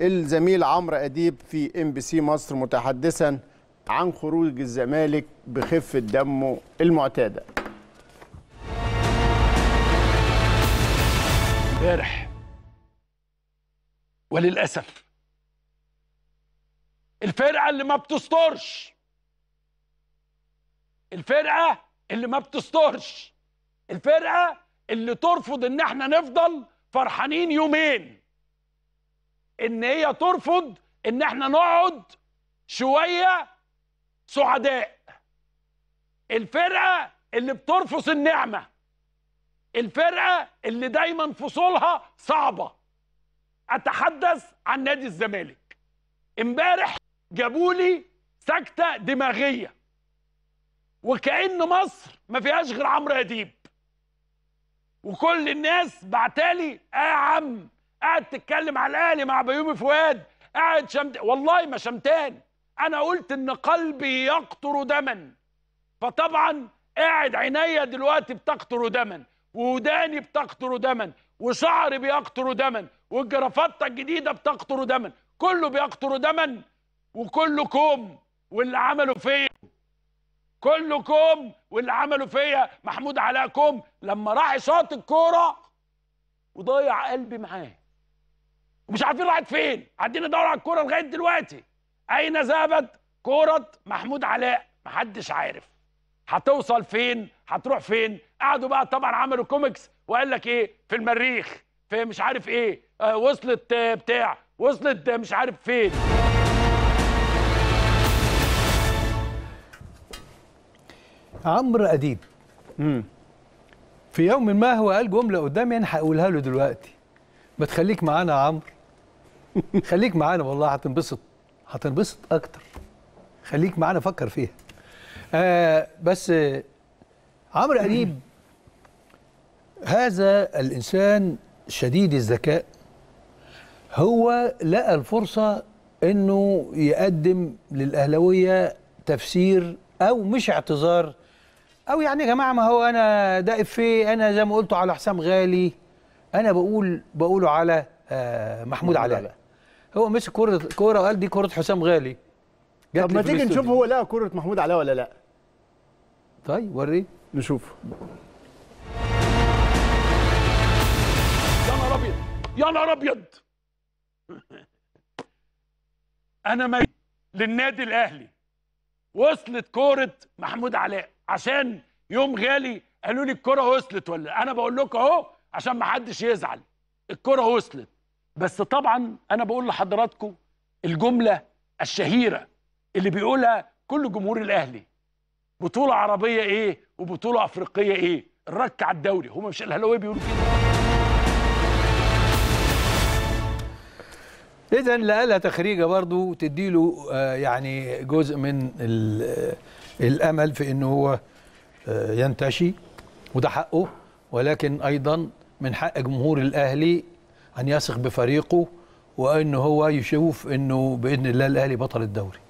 الزميل عمرو اديب في ام بي سي مصر متحدثا عن خروج الزمالك بخفه دمه المعتاده. امبارح وللاسف الفرقه اللي ما بتسترش الفرقه اللي ما بتسترش الفرقه اللي ترفض ان احنا نفضل فرحانين يومين ان هي ترفض ان احنا نقعد شويه سعداء الفرقه اللي بترفض النعمه الفرقه اللي دايما فصولها صعبه اتحدث عن نادي الزمالك امبارح جابوا لي سكته دماغيه وكأن مصر ما فيهاش غير عمرو اديب وكل الناس بعتالي اه عم قاعد تتكلم على الاهلي مع بيومي فؤاد قاعد شمت والله ما شمتان انا قلت ان قلبي يقطر دما فطبعا قاعد عينيا دلوقتي بتقطر دما ووداني بتقطر دما وشعري بيقطر دما والجرافطه الجديده بتقطر دما كله بيقطر دما وكلكم واللي عملوا فيا كلكم واللي عملوا فيا محمود علاء كوم لما راح شاط الكوره وضيع قلبي معاه ومش عارفين راحت فين عدينا ندور على الكوره لغايه دلوقتي اين ذهبت كوره محمود علاء محدش عارف هتوصل فين هتروح فين قعدوا بقى طبعا عملوا كوميكس وقال لك ايه في المريخ في مش عارف ايه آه وصلت آه بتاع وصلت آه مش عارف فين عمرو اديب امم في يوم ما هو قال جمله قدامي انا هقولها له دلوقتي ما تخليك معانا يا عمرو خليك معانا والله هتنبسط هتنبسط اكتر خليك معانا فكر فيها آه بس عمرو اديب هذا الانسان شديد الذكاء هو لقى الفرصه انه يقدم للاهلاويه تفسير او مش اعتذار او يعني يا جماعه ما هو انا ده افيه انا زي ما قلته على حسام غالي انا بقول بقوله على آه، محمود علاء هو مسك كوره كوره وقال دي كوره حسام غالي طب ما تيجي نشوف هو لقى كوره محمود علاء ولا لا طيب وريه نشوف يا نهار ابيض يا نهار ابيض انا ما للنادي الاهلي وصلت كوره محمود علاء عشان يوم غالي قالوا لي الكوره وصلت ولا انا بقول لكم اهو عشان ما حدش يزعل الكوره وصلت بس طبعا انا بقول لحضراتكم الجمله الشهيره اللي بيقولها كل جمهور الاهلي بطوله عربيه ايه وبطوله افريقيه ايه الرك على الدوري هم مش الاهلاويه بيقولوا كده اذا لقالها تخريجه برضو تديله آه، يعني جزء من الامل في ان هو آه، ينتشي وده حقه ولكن ايضا من حق جمهور الاهلي أن يثق بفريقه وأنه هو يشوف أنه بإذن الله الأهلي بطل الدوري